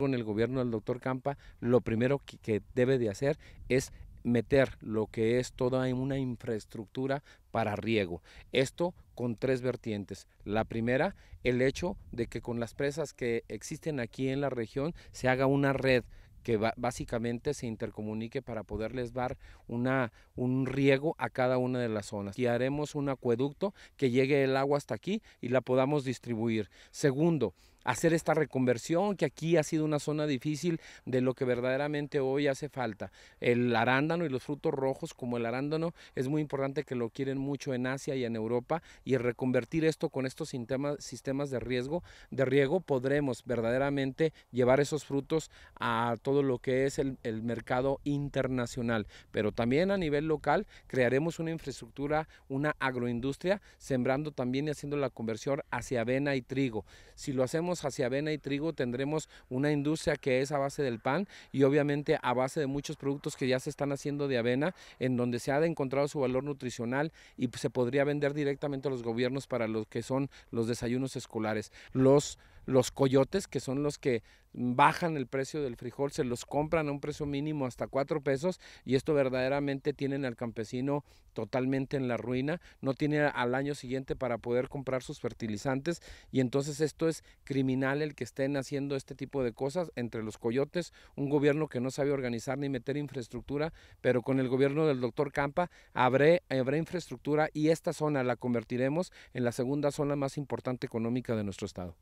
con el gobierno del doctor Campa, lo primero que, debe de hacer es meter lo que es toda una infraestructura para riego. Esto con tres vertientes. La primera, el hecho de que con las presas que existen aquí en la región se haga una red que básicamente se intercomunique para poderles dar una, un riego a cada una de las zonas. Y haremos un acueducto que llegue el agua hasta aquí y la podamos distribuir. Segundo, hacer esta reconversión, que aquí ha sido una zona difícil de lo que verdaderamente hoy hace falta. El arándano y los frutos rojos como el arándano es muy importante que lo quieren mucho en Asia y en Europa y reconvertir esto con estos sistemas de riesgo, de riego podremos verdaderamente llevar esos frutos a todo lo que es el, el mercado internacional, pero también a nivel local crearemos una infraestructura, una agroindustria, sembrando también y haciendo la conversión hacia avena y trigo. Si lo hacemos hacia avena y trigo, tendremos una industria que es a base del pan y obviamente a base de muchos productos que ya se están haciendo de avena, en donde se ha encontrado su valor nutricional y pues, se podría vender directamente a los gobiernos para lo que son los desayunos escolares. Los, los coyotes, que son los que bajan el precio del frijol, se los compran a un precio mínimo hasta cuatro pesos y esto verdaderamente tienen al campesino totalmente en la ruina, no tiene al año siguiente para poder comprar sus fertilizantes y entonces esto es criminal el que estén haciendo este tipo de cosas entre los coyotes, un gobierno que no sabe organizar ni meter infraestructura, pero con el gobierno del doctor Campa habré habrá infraestructura y esta zona la convertiremos en la segunda zona más importante económica de nuestro estado.